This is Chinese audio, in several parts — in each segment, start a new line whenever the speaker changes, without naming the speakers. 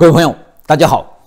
各位朋友，大家好。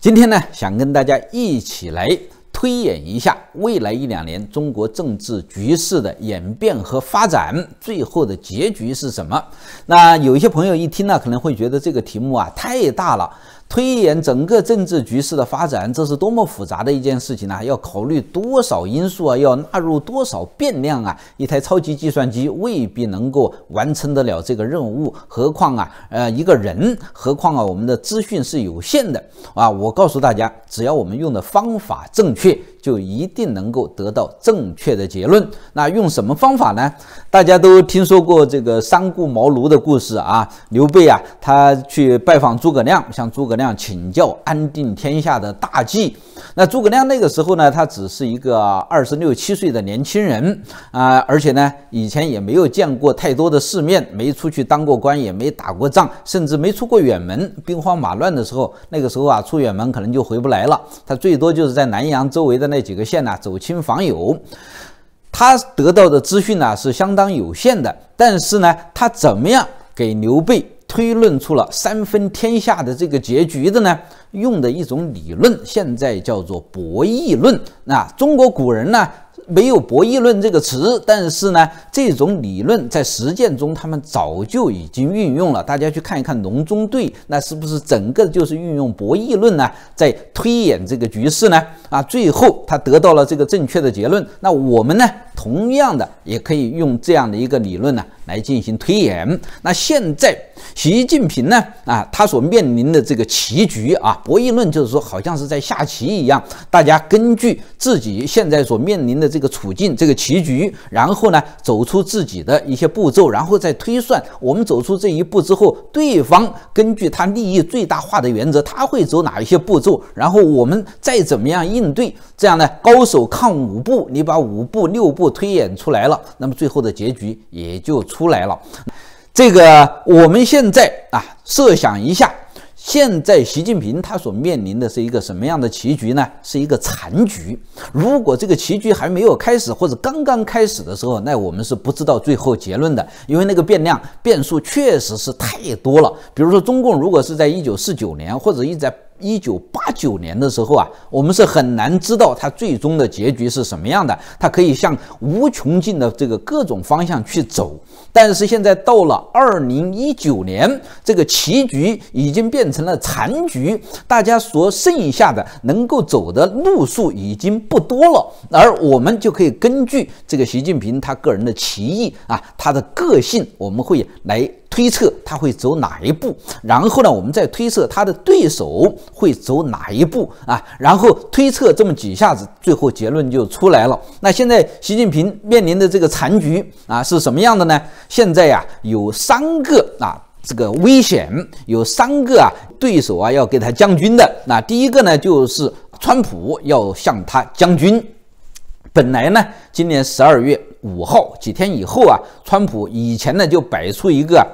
今天呢，想跟大家一起来推演一下未来一两年中国政治局势的演变和发展，最后的结局是什么？那有一些朋友一听呢，可能会觉得这个题目啊太大了。推演整个政治局势的发展，这是多么复杂的一件事情啊！要考虑多少因素啊？要纳入多少变量啊？一台超级计算机未必能够完成得了这个任务，何况啊，呃，一个人，何况啊，我们的资讯是有限的啊！我告诉大家，只要我们用的方法正确。就一定能够得到正确的结论。那用什么方法呢？大家都听说过这个三顾茅庐的故事啊，刘备啊，他去拜访诸葛亮，向诸葛亮请教安定天下的大计。那诸葛亮那个时候呢，他只是一个二十六七岁的年轻人啊，而且呢，以前也没有见过太多的世面，没出去当过官，也没打过仗，甚至没出过远门。兵荒马乱的时候，那个时候啊，出远门可能就回不来了。他最多就是在南阳周围的。那几个县呢？走亲访友，他得到的资讯呢是相当有限的。但是呢，他怎么样给刘备推论出了三分天下的这个结局的呢？用的一种理论，现在叫做博弈论。那中国古人呢？没有博弈论这个词，但是呢，这种理论在实践中他们早就已经运用了。大家去看一看《龙中队》，那是不是整个就是运用博弈论呢，在推演这个局势呢？啊，最后他得到了这个正确的结论。那我们呢？同样的，也可以用这样的一个理论呢来进行推演。那现在习近平呢啊，他所面临的这个棋局啊，博弈论就是说，好像是在下棋一样。大家根据自己现在所面临的这个处境、这个棋局，然后呢，走出自己的一些步骤，然后再推算我们走出这一步之后，对方根据他利益最大化的原则，他会走哪一些步骤？然后我们再怎么样应对？这样呢，高手看五步，你把五步、六步。推演出来了，那么最后的结局也就出来了。这个我们现在啊，设想一下，现在习近平他所面临的是一个什么样的棋局呢？是一个残局。如果这个棋局还没有开始或者刚刚开始的时候，那我们是不知道最后结论的，因为那个变量、变数确实是太多了。比如说，中共如果是在一九四九年或者一直在。一九八九年的时候啊，我们是很难知道它最终的结局是什么样的。它可以向无穷尽的这个各种方向去走，但是现在到了二零一九年，这个棋局已经变成了残局，大家所剩下的能够走的路数已经不多了。而我们就可以根据这个习近平他个人的棋艺啊，他的个性，我们会来。推测他会走哪一步，然后呢，我们再推测他的对手会走哪一步啊，然后推测这么几下子，最后结论就出来了。那现在习近平面临的这个残局啊，是什么样的呢？现在呀，有三个啊，这个危险，有三个啊，对手啊，要给他将军的。那第一个呢，就是川普要向他将军。本来呢，今年十二月五号几天以后啊，川普以前呢就摆出一个。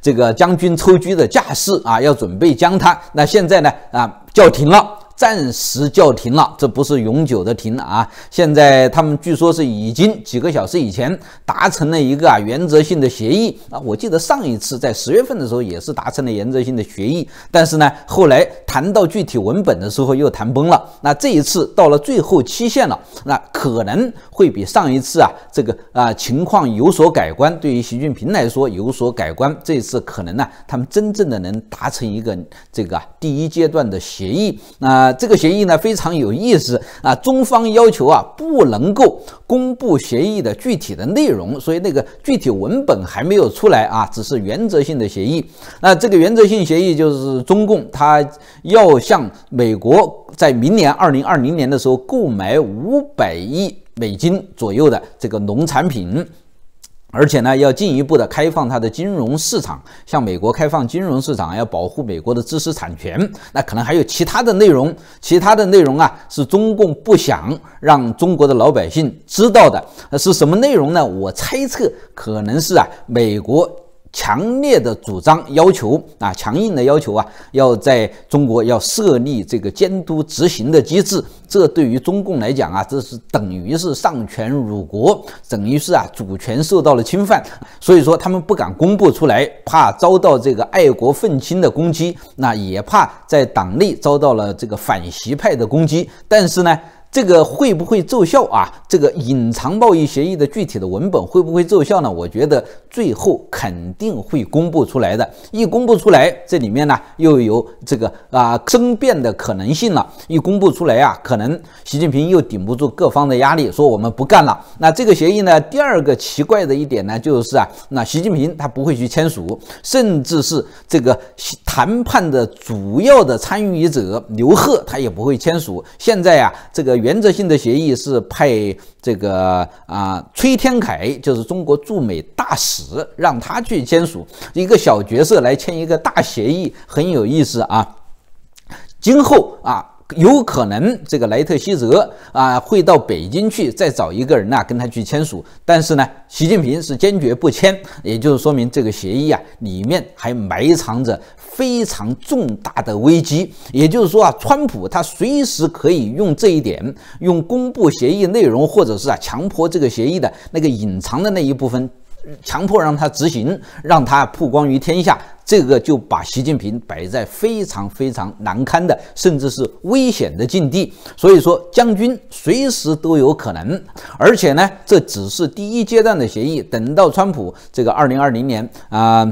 这个将军抽车的架势啊，要准备将他。那现在呢？啊，叫停了。暂时叫停了，这不是永久的停啊！现在他们据说是已经几个小时以前达成了一个啊原则性的协议啊！我记得上一次在十月份的时候也是达成了原则性的协议，但是呢，后来谈到具体文本的时候又谈崩了。那这一次到了最后期限了，那可能会比上一次啊这个啊情况有所改观，对于习近平来说有所改观。这次可能呢，他们真正的能达成一个这个第一阶段的协议，那。这个协议呢非常有意思啊，中方要求啊不能够公布协议的具体的内容，所以那个具体文本还没有出来啊，只是原则性的协议。那这个原则性协议就是中共它要向美国在明年二零二零年的时候购买五百亿美金左右的这个农产品。而且呢，要进一步的开放它的金融市场，向美国开放金融市场，要保护美国的知识产权，那可能还有其他的内容，其他的内容啊，是中共不想让中国的老百姓知道的，是什么内容呢？我猜测可能是啊，美国。强烈的主张要求啊，强硬的要求啊，要在中国要设立这个监督执行的机制，这对于中共来讲啊，这是等于是丧权辱国，等于是啊主权受到了侵犯，所以说他们不敢公布出来，怕遭到这个爱国愤青的攻击，那也怕在党内遭到了这个反习派的攻击，但是呢。这个会不会奏效啊？这个隐藏贸易协议的具体的文本会不会奏效呢？我觉得最后肯定会公布出来的。一公布出来，这里面呢又有这个啊争辩的可能性了。一公布出来啊，可能习近平又顶不住各方的压力，说我们不干了。那这个协议呢，第二个奇怪的一点呢，就是啊，那习近平他不会去签署，甚至是这个谈判的主要的参与者刘鹤他也不会签署。现在啊，这个。原则性的协议是派这个啊崔天凯，就是中国驻美大使，让他去签署一个小角色来签一个大协议，很有意思啊。今后啊。有可能这个莱特希泽啊会到北京去，再找一个人呐跟他去签署。但是呢，习近平是坚决不签，也就是说明这个协议啊里面还埋藏着非常重大的危机。也就是说啊，川普他随时可以用这一点，用公布协议内容，或者是啊强迫这个协议的那个隐藏的那一部分。强迫让他执行，让他曝光于天下，这个就把习近平摆在非常非常难堪的，甚至是危险的境地。所以说，将军随时都有可能。而且呢，这只是第一阶段的协议，等到川普这个二零二零年啊。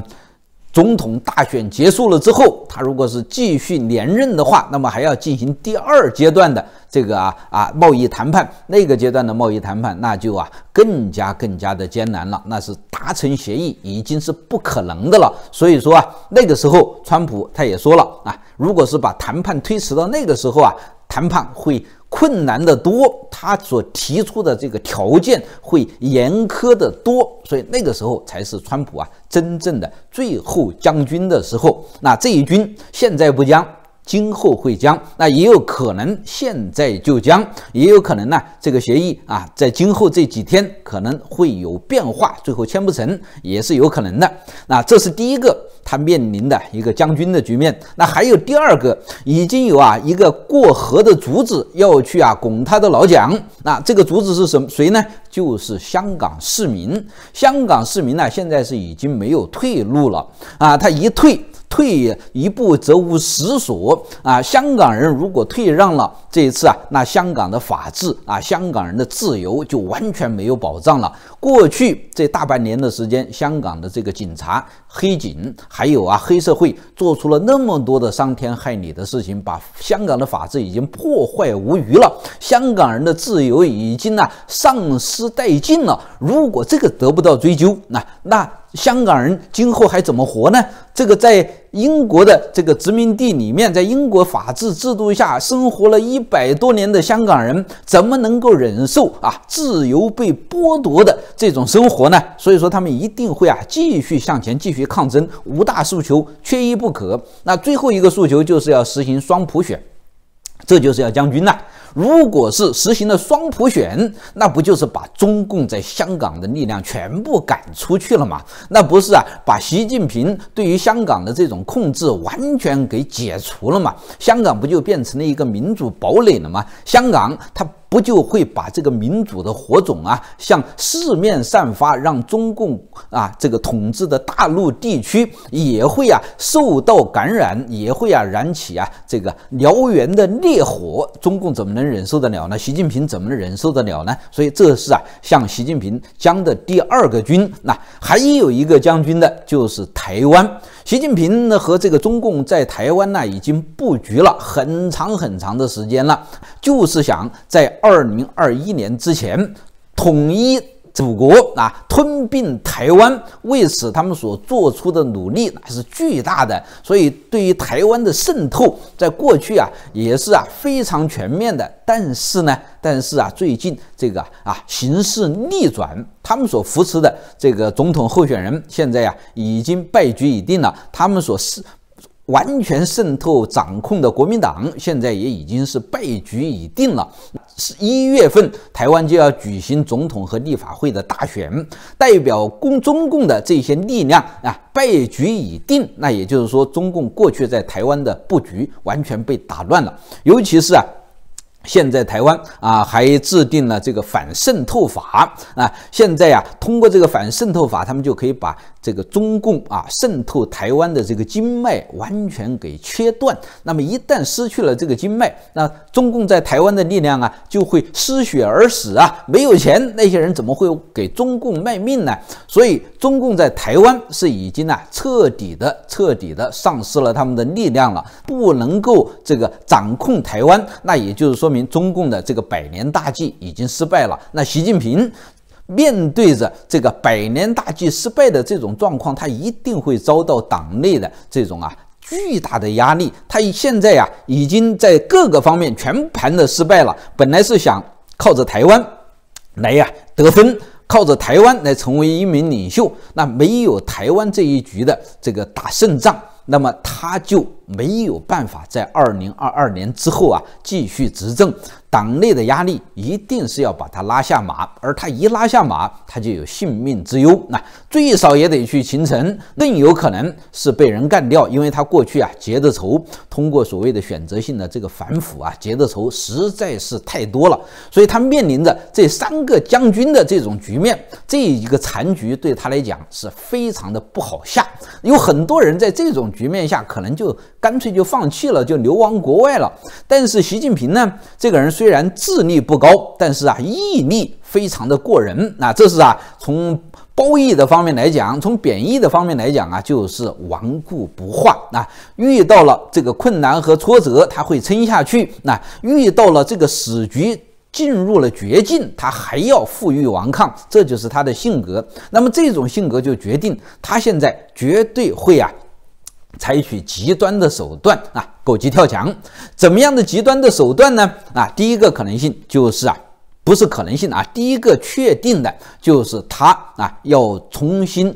总统大选结束了之后，他如果是继续连任的话，那么还要进行第二阶段的这个啊啊贸易谈判，那个阶段的贸易谈判那就啊更加更加的艰难了，那是达成协议已经是不可能的了。所以说啊，那个时候川普他也说了啊，如果是把谈判推迟到那个时候啊，谈判会。困难的多，他所提出的这个条件会严苛的多，所以那个时候才是川普啊真正的最后将军的时候。那这一军现在不将，今后会将，那也有可能现在就将，也有可能呢这个协议啊在今后这几天可能会有变化，最后签不成也是有可能的。那这是第一个。他面临的一个将军的局面，那还有第二个，已经有啊一个过河的卒子要去啊拱他的老蒋，那这个卒子是什么谁呢？就是香港市民，香港市民呢现在是已经没有退路了啊，他一退。退一步则无死所啊！香港人如果退让了这一次啊，那香港的法治啊，香港人的自由就完全没有保障了。过去这大半年的时间，香港的这个警察黑警还有啊黑社会做出了那么多的伤天害理的事情，把香港的法治已经破坏无余了，香港人的自由已经呢丧失殆尽了。如果这个得不到追究，那那。香港人今后还怎么活呢？这个在英国的这个殖民地里面，在英国法治制度下生活了一百多年的香港人，怎么能够忍受啊自由被剥夺的这种生活呢？所以说，他们一定会啊继续向前，继续抗争。五大诉求缺一不可，那最后一个诉求就是要实行双普选。这就是要将军了。如果是实行了双普选，那不就是把中共在香港的力量全部赶出去了吗？那不是啊，把习近平对于香港的这种控制完全给解除了吗？香港不就变成了一个民主堡垒了吗？香港它。不就会把这个民主的火种啊，向四面散发，让中共啊这个统治的大陆地区也会啊受到感染，也会啊燃起啊这个燎原的烈火。中共怎么能忍受得了呢？习近平怎么能忍受得了呢？所以这是啊，向习近平将的第二个军。那还有一个将军的，就是台湾。习近平呢和这个中共在台湾呢已经布局了很长很长的时间了，就是想在二零二一年之前统一。祖国啊，吞并台湾，为此他们所做出的努力那是巨大的，所以对于台湾的渗透，在过去啊也是啊非常全面的。但是呢，但是啊，最近这个啊形势逆转，他们所扶持的这个总统候选人现在呀已经败局已定了，他们所是。完全渗透掌控的国民党现在也已经是败局已定了。十一月份，台湾就要举行总统和立法会的大选，代表共中共的这些力量啊，败局已定。那也就是说，中共过去在台湾的布局完全被打乱了，尤其是啊。现在台湾啊，还制定了这个反渗透法啊。现在呀，通过这个反渗透法，他们就可以把这个中共啊渗透台湾的这个经脉完全给切断。那么一旦失去了这个经脉，那中共在台湾的力量啊，就会失血而死啊。没有钱，那些人怎么会给中共卖命呢？所以中共在台湾是已经啊彻底的、彻底的丧失了他们的力量了，不能够这个掌控台湾。那也就是说明。中共的这个百年大计已经失败了，那习近平面对着这个百年大计失败的这种状况，他一定会遭到党内的这种啊巨大的压力。他现在呀已经在各个方面全盘的失败了，本来是想靠着台湾来呀得分，靠着台湾来成为一名领袖，那没有台湾这一局的这个打胜仗。那么他就没有办法在二零二二年之后啊继续执政。党内的压力一定是要把他拉下马，而他一拉下马，他就有性命之忧。那最少也得去秦城，更有可能是被人干掉，因为他过去啊结的仇，通过所谓的选择性的这个反腐啊结的仇实在是太多了，所以他面临着这三个将军的这种局面，这一个残局对他来讲是非常的不好下。有很多人在这种局面下，可能就干脆就放弃了，就流亡国外了。但是习近平呢，这个人。虽然智力不高，但是啊，毅力非常的过人。那这是啊，从褒义的方面来讲，从贬义的方面来讲啊，就是顽固不化。那遇到了这个困难和挫折，他会撑下去；那遇到了这个死局，进入了绝境，他还要负隅顽抗。这就是他的性格。那么这种性格就决定他现在绝对会啊。采取极端的手段啊，狗急跳墙，怎么样的极端的手段呢？啊，第一个可能性就是啊，不是可能性啊，第一个确定的就是他啊，要重新。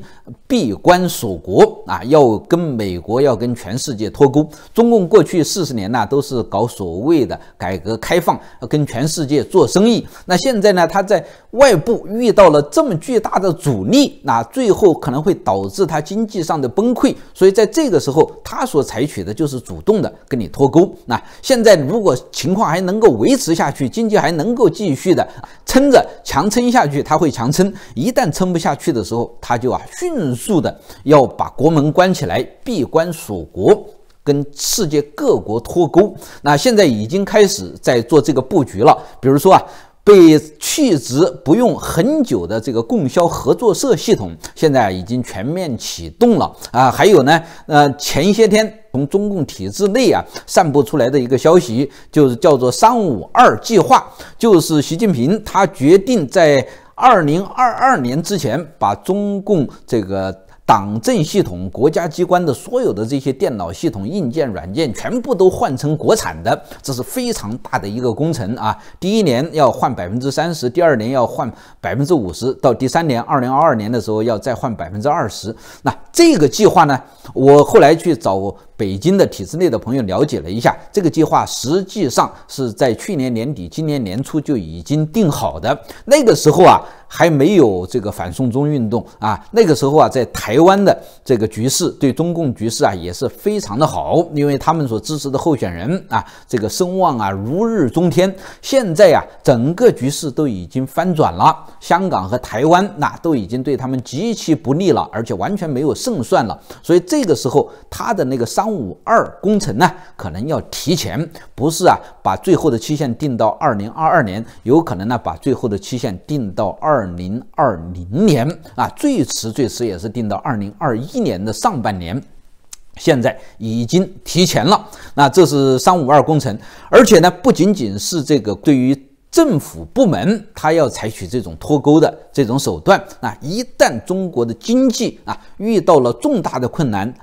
闭关锁国啊，要跟美国，要跟全世界脱钩。中共过去四十年呢，都是搞所谓的改革开放，跟全世界做生意。那现在呢，他在外部遇到了这么巨大的阻力，那最后可能会导致他经济上的崩溃。所以在这个时候，他所采取的就是主动的跟你脱钩。那现在如果情况还能够维持下去，经济还能够继续的。撑着，强撑下去，他会强撑；一旦撑不下去的时候，他就啊，迅速的要把国门关起来，闭关锁国，跟世界各国脱钩。那现在已经开始在做这个布局了，比如说啊。被弃职不用很久的这个供销合作社系统，现在已经全面启动了啊！还有呢，呃，前些天从中共体制内啊散布出来的一个消息，就是叫做“三五二计划”，就是习近平他决定在二零二二年之前把中共这个。党政系统、国家机关的所有的这些电脑系统、硬件、软件全部都换成国产的，这是非常大的一个工程啊！第一年要换百分之三十，第二年要换百分之五十，到第三年二零二二年的时候要再换百分之二十。那这个计划呢？我后来去找。北京的体制内的朋友了解了一下，这个计划实际上是在去年年底、今年年初就已经定好的。那个时候啊，还没有这个反送中运动啊。那个时候啊，在台湾的这个局势对中共局势啊也是非常的好，因为他们所支持的候选人啊，这个声望啊如日中天。现在呀，整个局势都已经翻转了，香港和台湾那都已经对他们极其不利了，而且完全没有胜算了。所以这个时候，他的那个上。三五二工程呢，可能要提前，不是啊，把最后的期限定到二零二二年，有可能呢，把最后的期限定到二零二零年啊，最迟最迟也是定到二零二一年的上半年，现在已经提前了。那这是三五二工程，而且呢，不仅仅是这个，对于政府部门，他要采取这种脱钩的这种手段那一旦中国的经济啊遇到了重大的困难。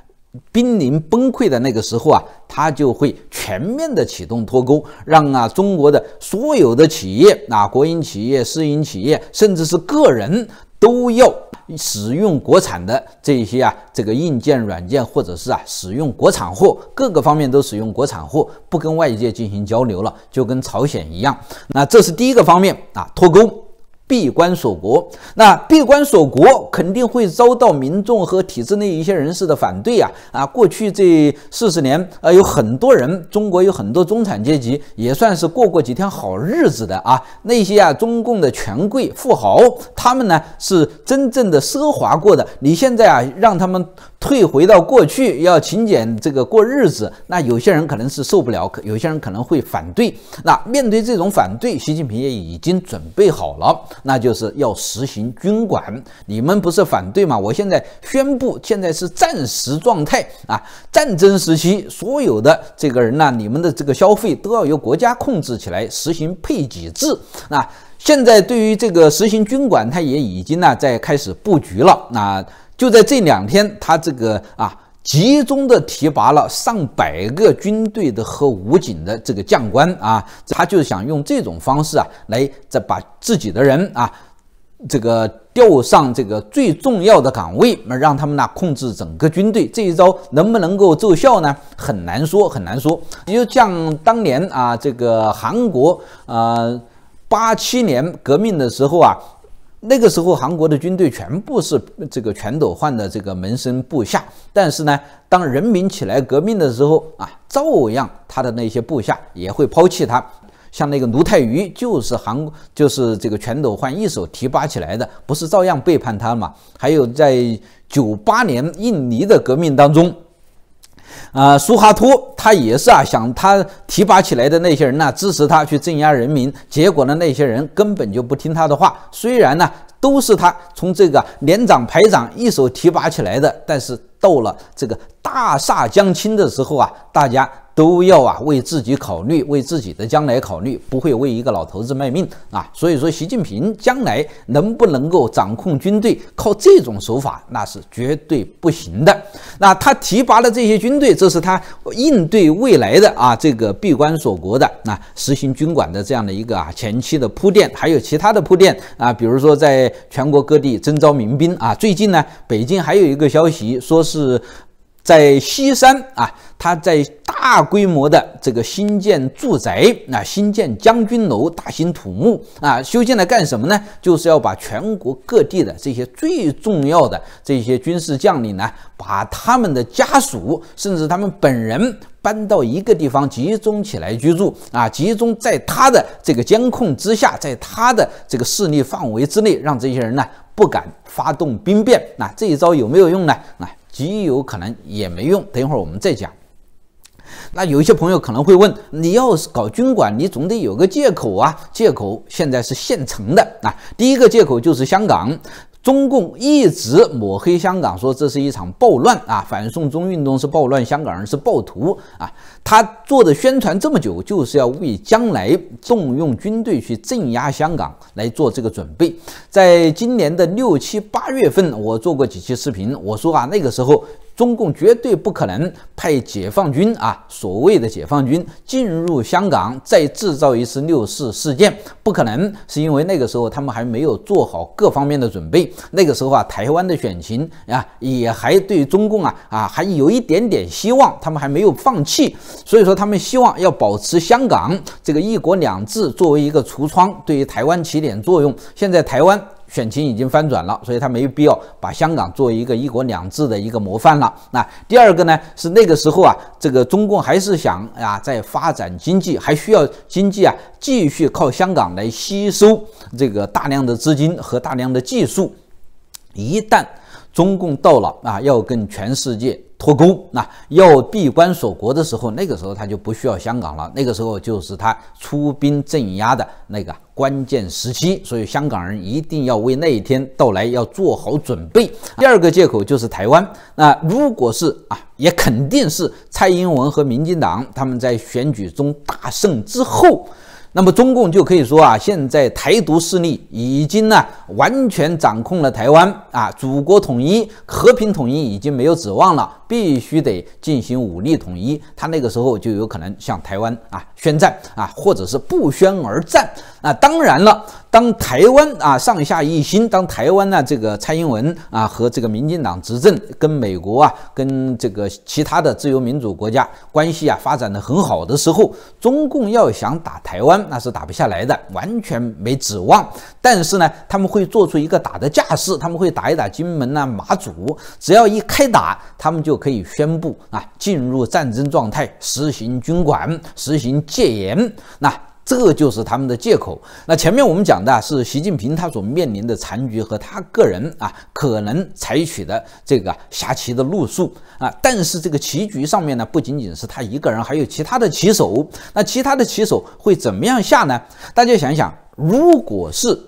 濒临崩溃的那个时候啊，他就会全面的启动脱钩，让啊中国的所有的企业啊国营企业、私营企业，甚至是个人，都要使用国产的这些啊这个硬件、软件，或者是啊使用国产货，各个方面都使用国产货，不跟外界进行交流了，就跟朝鲜一样。那这是第一个方面啊脱钩。闭关锁国，那闭关锁国肯定会遭到民众和体制内一些人士的反对啊！啊，过去这四十年，呃，有很多人，中国有很多中产阶级，也算是过过几天好日子的啊。那些啊，中共的权贵富豪，他们呢是真正的奢华过的。你现在啊，让他们退回到过去，要勤俭这个过日子，那有些人可能是受不了，可有些人可能会反对。那面对这种反对，习近平也已经准备好了。那就是要实行军管，你们不是反对吗？我现在宣布，现在是战时状态啊，战争时期，所有的这个人呢，你们的这个消费都要由国家控制起来，实行配给制。那现在对于这个实行军管，他也已经呢在开始布局了。那就在这两天，他这个啊。集中的提拔了上百个军队的和武警的这个将官啊，他就是想用这种方式啊，来再把自己的人啊，这个调上这个最重要的岗位，那让他们呢控制整个军队。这一招能不能够奏效呢？很难说，很难说。就像当年啊，这个韩国啊，八七年革命的时候啊。那个时候，韩国的军队全部是这个全斗焕的这个门生部下，但是呢，当人民起来革命的时候啊，照样他的那些部下也会抛弃他。像那个卢泰愚，就是韩，就是这个全斗焕一手提拔起来的，不是照样背叛他嘛？还有在九八年印尼的革命当中。啊，苏哈托他也是啊，想他提拔起来的那些人呢，支持他去镇压人民，结果呢，那些人根本就不听他的话。虽然呢，都是他从这个连长、排长一手提拔起来的，但是到了这个大厦将倾的时候啊，大家。都要啊，为自己考虑，为自己的将来考虑，不会为一个老头子卖命啊。所以说，习近平将来能不能够掌控军队，靠这种手法那是绝对不行的。那他提拔的这些军队，这是他应对未来的啊，这个闭关锁国的，那实行军管的这样的一个啊前期的铺垫，还有其他的铺垫啊，比如说在全国各地征召民兵啊。最近呢，北京还有一个消息，说是。在西山啊，他在大规模的这个新建住宅，那新建将军楼，大兴土木啊，修建来干什么呢？就是要把全国各地的这些最重要的这些军事将领呢，把他们的家属，甚至他们本人，搬到一个地方集中起来居住啊，集中在他的这个监控之下，在他的这个势力范围之内，让这些人呢不敢发动兵变。那这一招有没有用呢？啊？极有可能也没用，等一会儿我们再讲。那有一些朋友可能会问，你要是搞军管，你总得有个借口啊！借口现在是现成的啊，第一个借口就是香港。中共一直抹黑香港，说这是一场暴乱啊，反送中运动是暴乱，香港人是暴徒啊。他做的宣传这么久，就是要为将来动用军队去镇压香港来做这个准备。在今年的六七八月份，我做过几期视频，我说啊，那个时候。中共绝对不可能派解放军啊，所谓的解放军进入香港，再制造一次六四事件，不可能，是因为那个时候他们还没有做好各方面的准备。那个时候啊，台湾的选情啊，也还对中共啊啊还有一点点希望，他们还没有放弃，所以说他们希望要保持香港这个“一国两制”作为一个橱窗，对于台湾起点作用。现在台湾。选情已经翻转了，所以他没必要把香港作为一个一国两制的一个模范了。那第二个呢，是那个时候啊，这个中共还是想啊，在发展经济，还需要经济啊，继续靠香港来吸收这个大量的资金和大量的技术。一旦中共到了啊，要跟全世界。脱钩，那要闭关锁国的时候，那个时候他就不需要香港了。那个时候就是他出兵镇压的那个关键时期，所以香港人一定要为那一天到来要做好准备。第二个借口就是台湾，那如果是啊，也肯定是蔡英文和民进党他们在选举中大胜之后。那么中共就可以说啊，现在台独势力已经呢完全掌控了台湾啊，祖国统一、和平统一已经没有指望了，必须得进行武力统一。他那个时候就有可能向台湾啊宣战啊，或者是不宣而战。那当然了，当台湾啊上下一心，当台湾呢这个蔡英文啊和这个民进党执政，跟美国啊跟这个其他的自由民主国家关系啊发展的很好的时候，中共要想打台湾，那是打不下来的，完全没指望。但是呢，他们会做出一个打的架势，他们会打一打金门呐、马祖，只要一开打，他们就可以宣布啊进入战争状态，实行军管，实行戒严，那。这就是他们的借口。那前面我们讲的是习近平他所面临的残局和他个人啊可能采取的这个下棋的路数啊。但是这个棋局上面呢，不仅仅是他一个人，还有其他的棋手。那其他的棋手会怎么样下呢？大家想想，如果是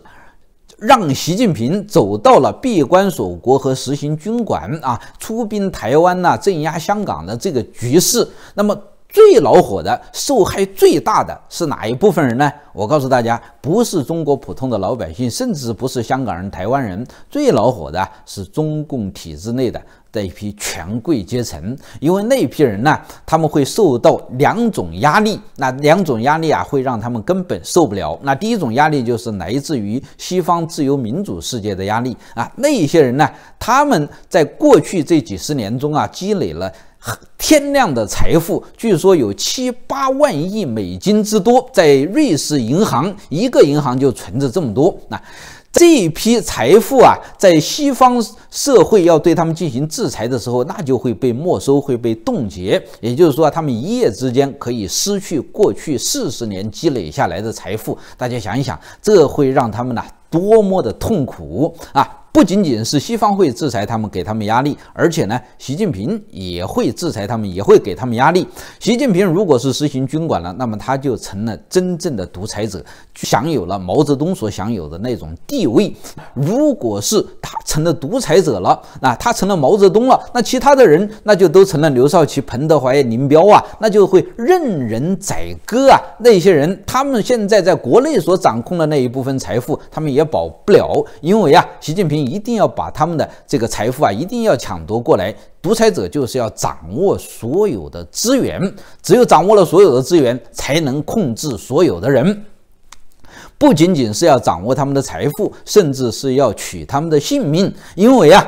让习近平走到了闭关锁国和实行军管啊，出兵台湾呐，镇压香港的这个局势，那么。最恼火的、受害最大的是哪一部分人呢？我告诉大家，不是中国普通的老百姓，甚至不是香港人、台湾人。最恼火的是中共体制内的这一批权贵阶层，因为那一批人呢，他们会受到两种压力，那两种压力啊，会让他们根本受不了。那第一种压力就是来自于西方自由民主世界的压力啊，那一些人呢，他们在过去这几十年中啊，积累了。天量的财富，据说有七八万亿美金之多，在瑞士银行一个银行就存着这么多。那这一批财富啊，在西方社会要对他们进行制裁的时候，那就会被没收，会被冻结。也就是说，他们一夜之间可以失去过去四十年积累下来的财富。大家想一想，这会让他们呢多么的痛苦啊！不仅仅是西方会制裁他们，给他们压力，而且呢，习近平也会制裁他们，也会给他们压力。习近平如果是实行军管了，那么他就成了真正的独裁者，享有了毛泽东所享有的那种地位。如果是他成了独裁者了，那他成了毛泽东了，那其他的人那就都成了刘少奇、彭德怀、林彪啊，那就会任人宰割啊。那些人他们现在在国内所掌控的那一部分财富，他们也保不了，因为啊，习近平。一定要把他们的这个财富啊，一定要抢夺过来。独裁者就是要掌握所有的资源，只有掌握了所有的资源，才能控制所有的人。不仅仅是要掌握他们的财富，甚至是要取他们的性命，因为呀。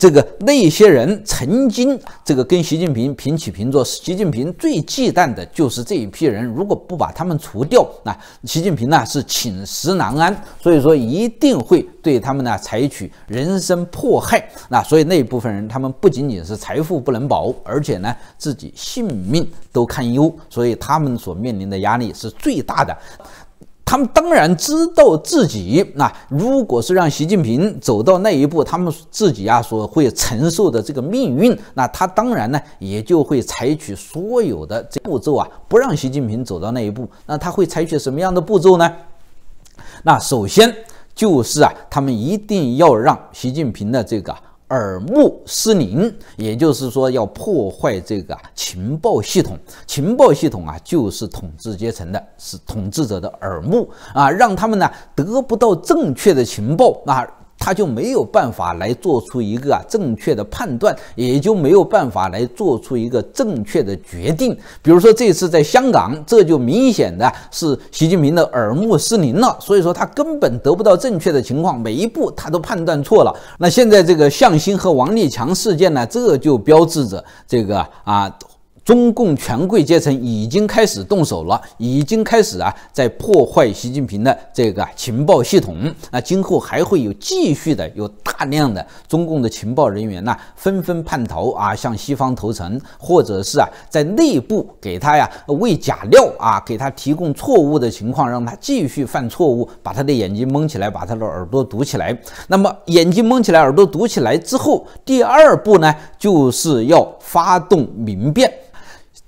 这个那些人曾经这个跟习近平平起平坐，习近平最忌惮的就是这一批人。如果不把他们除掉，那习近平呢是寝食难安，所以说一定会对他们呢采取人身迫害。那所以那一部分人，他们不仅仅是财富不能保，而且呢自己性命都堪忧，所以他们所面临的压力是最大的。他们当然知道自己，那如果是让习近平走到那一步，他们自己啊所会承受的这个命运，那他当然呢也就会采取所有的这步骤啊，不让习近平走到那一步。那他会采取什么样的步骤呢？那首先就是啊，他们一定要让习近平的这个。耳目失灵，也就是说要破坏这个情报系统。情报系统啊，就是统治阶层的，是统治者的耳目啊，让他们呢得不到正确的情报啊。他就没有办法来做出一个啊正确的判断，也就没有办法来做出一个正确的决定。比如说这次在香港，这就明显的是习近平的耳目失灵了，所以说他根本得不到正确的情况，每一步他都判断错了。那现在这个向新和王立强事件呢，这就标志着这个啊。中共权贵阶层已经开始动手了，已经开始啊，在破坏习近平的这个情报系统。那今后还会有继续的，有大量的中共的情报人员呢，纷纷叛逃啊，向西方投诚，或者是啊，在内部给他呀喂假料啊，给他提供错误的情况，让他继续犯错误，把他的眼睛蒙起来，把他的耳朵堵起来。那么眼睛蒙起来，耳朵堵起来之后，第二步呢，就是要发动民变。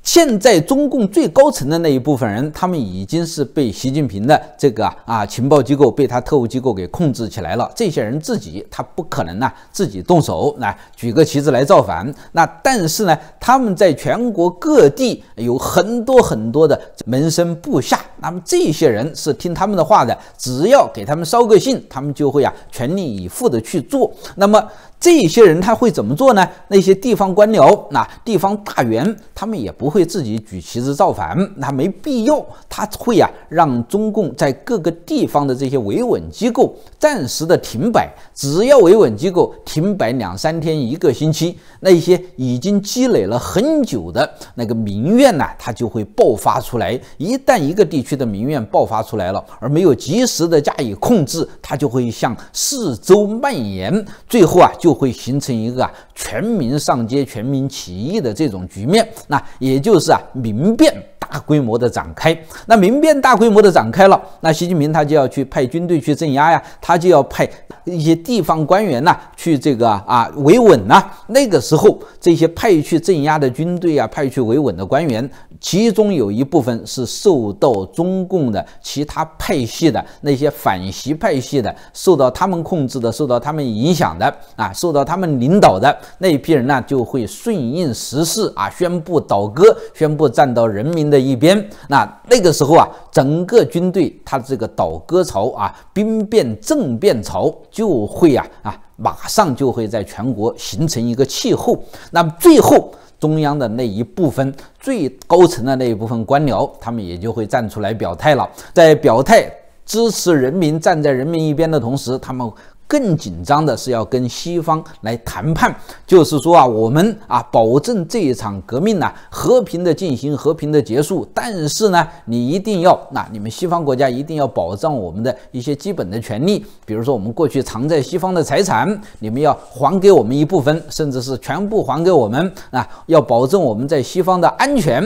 现在中共最高层的那一部分人，他们已经是被习近平的这个啊情报机构、被他特务机构给控制起来了。这些人自己他不可能呢自己动手来举个旗子来造反。那但是呢，他们在全国各地有很多很多的门生部下，那么这些人是听他们的话的，只要给他们捎个信，他们就会啊全力以赴的去做。那么。这些人他会怎么做呢？那些地方官僚，那地方大员，他们也不会自己举旗子造反，那没必要。他会啊，让中共在各个地方的这些维稳机构暂时的停摆。只要维稳机构停摆两三天、一个星期，那一些已经积累了很久的那个民怨呢，它就会爆发出来。一旦一个地区的民怨爆发出来了，而没有及时的加以控制，它就会向四周蔓延，最后啊就。会形成一个全民上街、全民起义的这种局面，那也就是啊，民变大规模的展开。那民变大规模的展开了，那习近平他就要去派军队去镇压呀，他就要派。一些地方官员呐，去这个啊维稳呐。那个时候，这些派去镇压的军队啊，派去维稳的官员，其中有一部分是受到中共的其他派系的那些反习派系的，受到他们控制的，受到他们影响的啊，受到他们领导的那一批人呢，就会顺应时势啊，宣布倒戈，宣布站到人民的一边。那那个时候啊，整个军队他这个倒戈潮啊，兵变政变潮。就会呀啊，马上就会在全国形成一个气候。那么最后，中央的那一部分最高层的那一部分官僚，他们也就会站出来表态了。在表态支持人民、站在人民一边的同时，他们。更紧张的是要跟西方来谈判，就是说啊，我们啊保证这一场革命呢和平的进行，和平的结束。但是呢，你一定要，那你们西方国家一定要保障我们的一些基本的权利，比如说我们过去藏在西方的财产，你们要还给我们一部分，甚至是全部还给我们啊，要保证我们在西方的安全。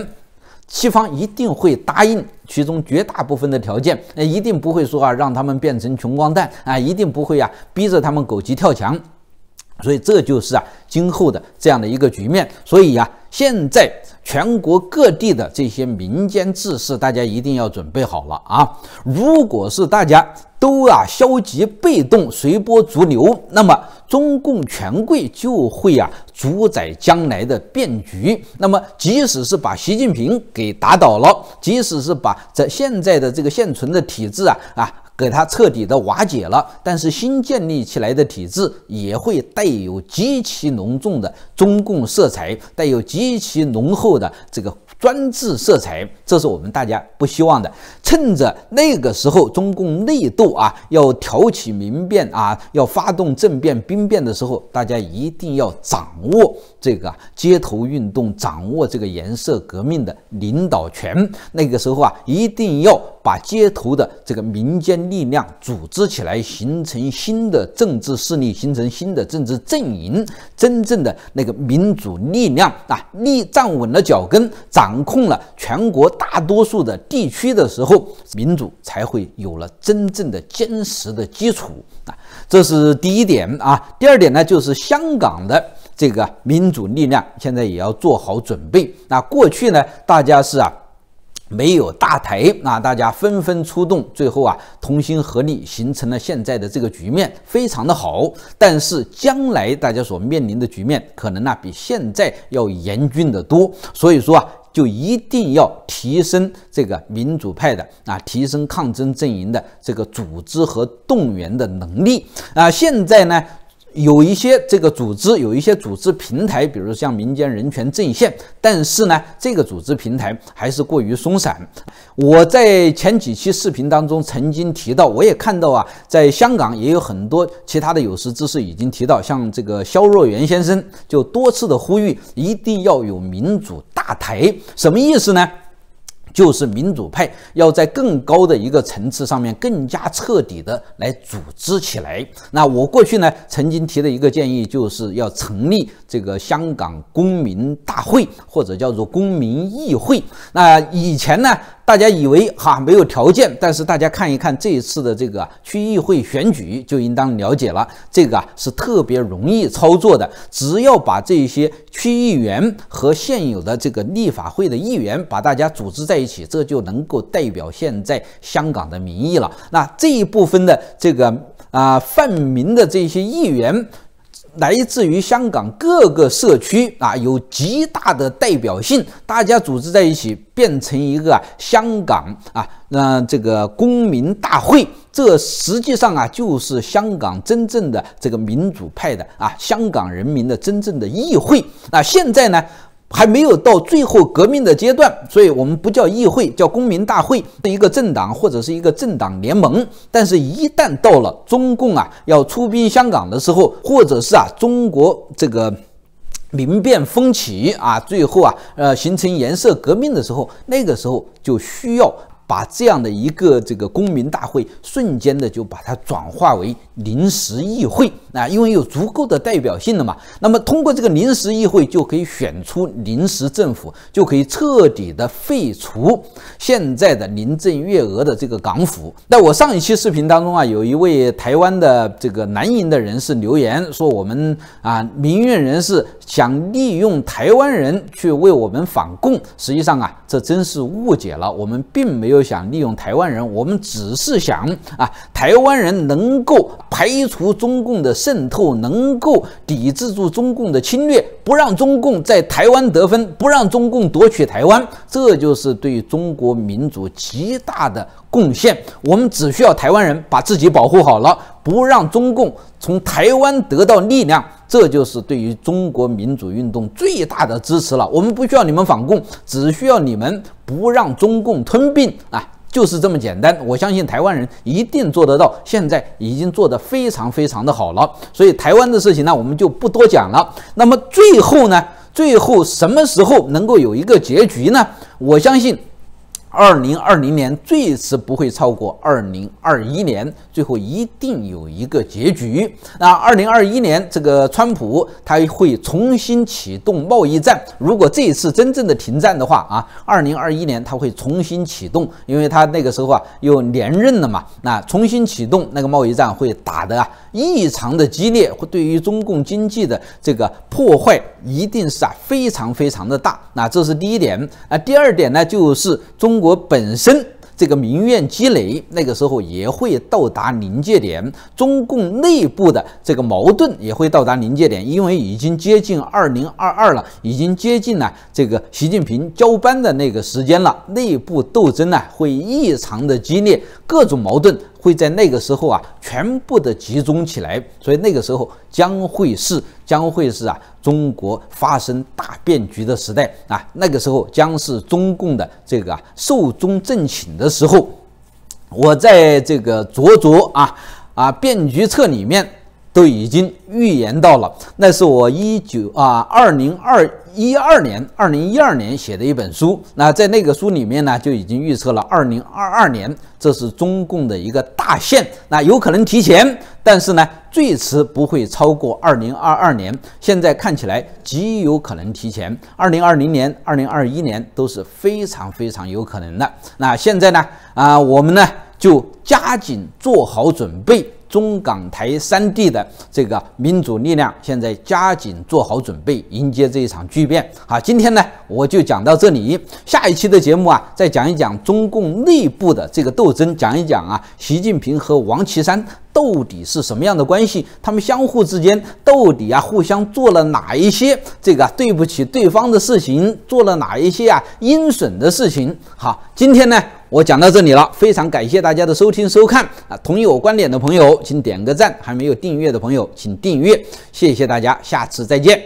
西方一定会答应其中绝大部分的条件，呃，一定不会说啊，让他们变成穷光蛋啊，一定不会呀，逼着他们狗急跳墙。所以这就是啊今后的这样的一个局面。所以呀，现在全国各地的这些民间志士，大家一定要准备好了啊！如果是大家都啊消极被动、随波逐流，那么中共权贵就会啊主宰将来的变局。那么，即使是把习近平给打倒了，即使是把这现在的这个现存的体制啊啊。给它彻底的瓦解了，但是新建立起来的体制也会带有极其浓重的中共色彩，带有极其浓厚的这个。专制色彩，这是我们大家不希望的。趁着那个时候，中共内斗啊，要挑起民变啊，要发动政变、兵变的时候，大家一定要掌握这个街头运动，掌握这个颜色革命的领导权。那个时候啊，一定要把街头的这个民间力量组织起来，形成新的政治势力，形成新的政治阵营，真正的那个民主力量啊，立站稳了脚跟，掌。掌控了全国大多数的地区的时候，民主才会有了真正的坚实的基础啊！这是第一点啊。第二点呢，就是香港的这个民主力量现在也要做好准备。那过去呢，大家是啊没有大台，那大家纷纷出动，最后啊同心合力，形成了现在的这个局面，非常的好。但是将来大家所面临的局面，可能呢比现在要严峻得多。所以说啊。就一定要提升这个民主派的啊，提升抗争阵营的这个组织和动员的能力啊。现在呢？有一些这个组织，有一些组织平台，比如像民间人权阵线，但是呢，这个组织平台还是过于松散。我在前几期视频当中曾经提到，我也看到啊，在香港也有很多其他的有识之士已经提到，像这个肖若元先生就多次的呼吁，一定要有民主大台，什么意思呢？就是民主派要在更高的一个层次上面更加彻底的来组织起来。那我过去呢曾经提的一个建议就是要成立这个香港公民大会，或者叫做公民议会。那以前呢？大家以为哈没有条件，但是大家看一看这一次的这个区议会选举，就应当了解了。这个啊是特别容易操作的，只要把这些区议员和现有的这个立法会的议员把大家组织在一起，这就能够代表现在香港的民意了。那这一部分的这个啊泛民的这些议员。来自于香港各个社区啊，有极大的代表性。大家组织在一起，变成一个香港啊，那这个公民大会，这实际上啊，就是香港真正的这个民主派的啊，香港人民的真正的议会啊。现在呢？还没有到最后革命的阶段，所以我们不叫议会，叫公民大会，是一个政党或者是一个政党联盟。但是，一旦到了中共啊要出兵香港的时候，或者是啊中国这个民变风起啊，最后啊呃形成颜色革命的时候，那个时候就需要。把这样的一个这个公民大会瞬间的就把它转化为临时议会啊，因为有足够的代表性的嘛。那么通过这个临时议会就可以选出临时政府，就可以彻底的废除现在的临郑月娥的这个港府。那我上一期视频当中啊，有一位台湾的这个南营的人士留言说：“我们啊，民运人士想利用台湾人去为我们反共，实际上啊，这真是误解了，我们并没有。”都想利用台湾人，我们只是想啊，台湾人能够排除中共的渗透，能够抵制住中共的侵略，不让中共在台湾得分，不让中共夺取台湾，这就是对中国民主极大的贡献。我们只需要台湾人把自己保护好了，不让中共从台湾得到力量。这就是对于中国民主运动最大的支持了。我们不需要你们反共，只需要你们不让中共吞并啊，就是这么简单。我相信台湾人一定做得到，现在已经做得非常非常的好了。所以台湾的事情呢，我们就不多讲了。那么最后呢，最后什么时候能够有一个结局呢？我相信。二零二零年最迟不会超过二零二一年，最后一定有一个结局。那二零二一年这个川普他会重新启动贸易战。如果这一次真正的停战的话啊，二零二一年他会重新启动，因为他那个时候啊又连任了嘛。那重新启动那个贸易战会打得啊异常的激烈，对于中共经济的这个破坏一定是啊非常非常的大。那这是第一点。那第二点呢就是中国。国本身这个民怨积累，那个时候也会到达临界点。中共内部的这个矛盾也会到达临界点，因为已经接近二零二二了，已经接近了这个习近平交班的那个时间了，内部斗争呢会异常的激烈，各种矛盾。会在那个时候啊，全部的集中起来，所以那个时候将会是将会是啊，中国发生大变局的时代啊，那个时候将是中共的这个寿终正寝的时候。我在这个《灼灼啊啊变局册里面都已经预言到了，那是我一九啊二零二。一二年，二零一二年写的一本书，那在那个书里面呢，就已经预测了二零二二年，这是中共的一个大限，那有可能提前，但是呢，最迟不会超过二零二二年。现在看起来极有可能提前，二零二零年、二零二一年都是非常非常有可能的。那现在呢，啊，我们呢就加紧做好准备。中港台三地的这个民主力量，现在加紧做好准备，迎接这一场巨变。好，今天呢，我就讲到这里。下一期的节目啊，再讲一讲中共内部的这个斗争，讲一讲啊，习近平和王岐山到底是什么样的关系？他们相互之间到底啊，互相做了哪一些这个对不起对方的事情？做了哪一些啊，阴损的事情？好，今天呢。我讲到这里了，非常感谢大家的收听收看啊！同意我观点的朋友，请点个赞；还没有订阅的朋友，请订阅。谢谢大家，下次再见。